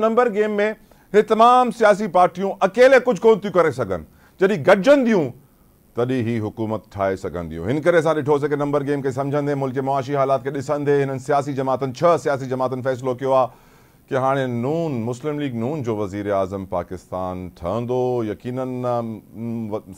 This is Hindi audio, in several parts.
नंबर गेम में हे तमाम सियासी पार्टियों अकेले कुछ कोन थी कर सकन जदी गजन गॾिजंदियूं तदी ही हुकूमत ठाए सकन सघंदियूं इन करे असां ॾिठोसीं के नंबर गेम खे सम्झंदे मुल्क के मुआशी हालात खे ॾिसंदे इन सियासी जमातन छह सियासी जमातन फैसलो कियो आ की हाने नून मुस्लिम लीग नून जो वज़ीर आज़म पाकिस्तान ठहंदो यकीनन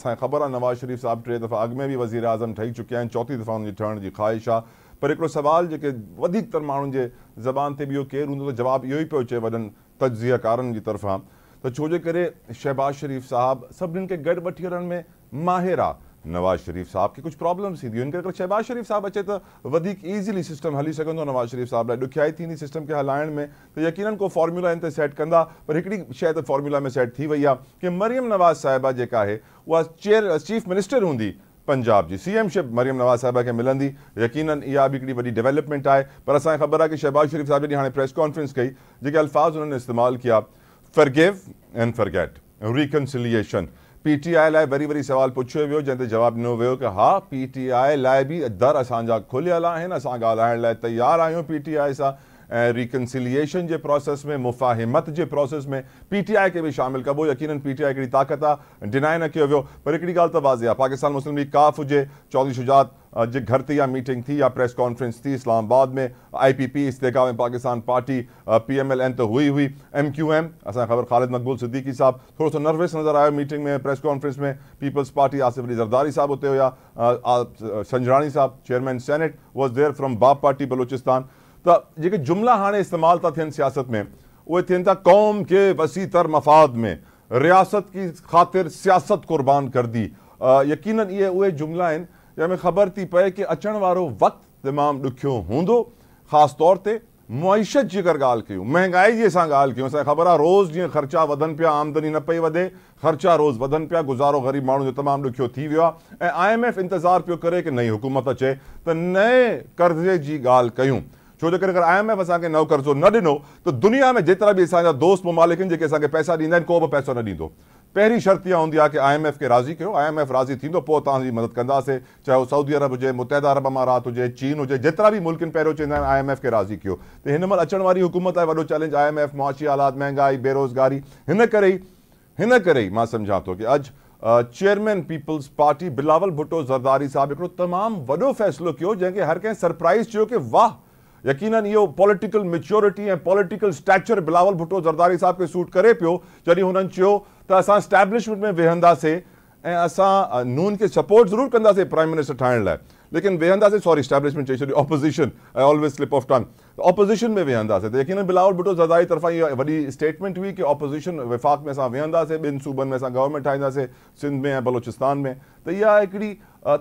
सा ख़बर आहे नवाज़ शरीफ़ साहब टे दफ़ा अग में भी वज़ीर आज़म ठही चुके हैं चौथी दफ़ा उनकी ठहण की ख़्वाहिश आ पर एक सवाल जो वधीकतर माण्हुनि जे ज़बान से भी केर हों हूंदो त जवाबु इहो ई अचे वन तजिया कारन की तरफा हाँ। तो छोजे करे शहबाज शरीफ़ साहब सभी के गॾु वठी में माहिर आ नवाज़ शरीफ़ साहब के कुछ प्रॉब्लम्स थींदियूं इनके अगर शहबाज शरीफ़ साहब अचे तो ईज़ीली सिस्टम हली सो नवाज़ शरीफ़ साहब लाइ थी थींदी सिस्टम के हलायण में तो यकीन को फॉर्मूला इनते ते सेट कंदा पर हिकिड़ी फॉर्मूला में सेट थी हाँ, कि मरियम नवाज़ साहिबा जेका है वह चेयर चीफ मिनिस्टर होंगी पंजाब की सीएम शिप मरियम नवाज साहबा के मिली यकीन इहा वही डेवलपमेंट है पर असा ख़बर आ कि शहबाज़ शरीफ़ साहब जी हाणे प्रेस कॉन्फ्रेंस कई जो अल्फाज़ उन्होंने इस्तेमाल किया forgive and forget reconciliation P T I लाइ वरी वरी सवाल पुछियो वो जैसे जवाब दिनों वो कि हाँ पीटीआई पी टी आई लाइ भी दर असा खुल असा असां तैयार आयो तयारु पी टी आई रिकन्सिलिएशन के प्रोसेस में मुफ़ाहिमत के प्रोसेस में पी टी आई शामिल बि कबो यकीन पी टी आई ताक़त आ डिनाई न कयो पर एक गाल त तो पाकिस्तान मुस्लिम लीग काफ़ हुए चौधरी शुजात जो घर ते या मीटिंग थी या प्रेस कॉन्फ्रेंस थी इस्लामाबाद में आई पी पी इस्तेका में Pakistan party P M L N तो हुई हुई एम क्यू एम असा ख़बर ख़ालिद मकबूल सिद्दीकी साहब थोड़ा सो नर्वस नज़र आयो मीटिंग में प्रेस कॉन्फ्रेंस में पीपल्स पार्टी आसिफ अली ज़रदारी साहब उतरे हुया संजराणी साहब chairman senate was there from BAP party Balochistan બત જે કે જુમલા હાને استعمال થન سیاست મે ઓ તેનતા قوم કે વસીતર મફાદ મે रियासत કી ખાતર سیاست કુરબાન કર દી યકીનન યે ઓે જુમલા હે યમે ખબર થી પે કે અચણવારો વક્ત તમામ દુખ્યો હોંદો ખાસ તોરતે મૌહિશ જગરગાલ કી મહેંગાઈ જેસા ગાલ કીઓ ખબર રોજ ખર્ચા વધન પ્યા આમદની ન પઈ વદે ખર્ચા રોજ વધન પ્યા ગુજરાવ ગરીબ માણો તમામ દુખ્યો થી વયા આઈએમએફ ઇંતજાર પ્યો કરે કે નઈ હુકુમત છે ત નય कर्ज જે જી ગાલ કીઓ छो जो अगर आई एम एफ अस नव कर्ज़ो न दिनों तो दुनिया में जितना भी असा दोस्त ममालिक आहिनि पैसा ॾींदा को भी पैसो न पहली शर्त यह होंगी कि आई एम एफ के राज़ी कर आई एम एफ राज़ी थींदो पोइ तव्हांजी मदद कहे चाहे वो सऊदी अरब हुजे मुतहद अरब अमारात हो चीन हो जेतिरा बि मुल्कनि पहिरियों आई एम एफ के राज़ी कर तो इन मल अचण वाली हुकूमत है वो चैलेंज आई एम एफ मुआशी हालात महंगाई बेरोज़गारी इन कर ही इन करे ई मां सम्झां chairman people's party Bilawal Bhutto Zardari साहब एक तमाम वो फैसलो किया जैसे हर कें सरप्राइज़ चयो कि वाह यकीनन यो political maturity and political stature Bilawal Bhutto Zardari साहब के सूट करे पियो जॾहिं हुननि चयो त असां में वेहंदे ऐं नून के सपोर्ट जरूर कह प्राइम मिनिस्टर ठाण ला लेकिन वेहंदासीं सॉरी एस्टैब्लिशमेंट चई opposition I always slip of tongue opposition में वेहंदे त यकीन बिलावल भुट्टो ज़रदारी तरफा ये वॾी स्टेटमेंट हुई कि ऑपोज़िशन विफ़ाक़ में असां वेहंदे बिन सूबनि में असां गवर्नमेंट ठाहींदासीं सिंध में बलोचिस्तान में त इहा हिकिड़ी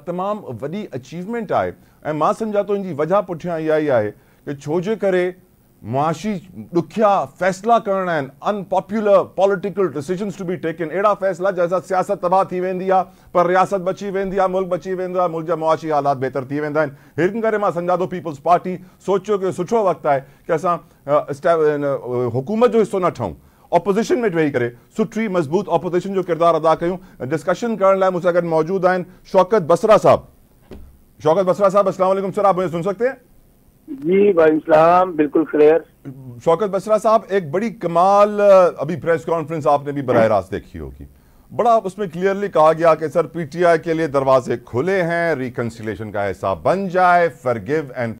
तमाम वॾी अचीवमेंट है ऐं मां समझा तो इनकी वजह पुठियां यही ई कि छोजे करे मुआशी दुखिया फैसला करना है unpopular political decisions to be taken अड़ा फ़ैसला जैसा सियासत तबाह थी वेंदी पर रियासत बची वेंदी मुल्क बची वेंदो मुल्क जा मुआशी हालात बेहतर थी वेंदा आहिनि हिन करे मां सम्झा पीपल्स पार्टी सोचो कि सुठो वक्त है कि असां हुकूमत जो हिस्सों न ऑपोजिशन में वेही करे सुठी मज़बूत ऑपोजिशन जो किरदार अदा कयूं डिस्कशन करण मौजूद आज शौकत बसरा साहब शौकत बसरा साहब असलम सर आप मुझे सुन सकते हैं जी भाई बिल्कुल क्लियर शौकत बसरा साहब एक बड़ी कमाल अभी प्रेस कॉन्फ्रेंस आपने भी बरह रास्त देखी होगी बड़ा उसमें क्लियरली कहा गया कि सर पीटीआई के लिए दरवाजे खुले हैं रिकन्सिलेशन का हिस्सा बन जाए फॉरगिव एंड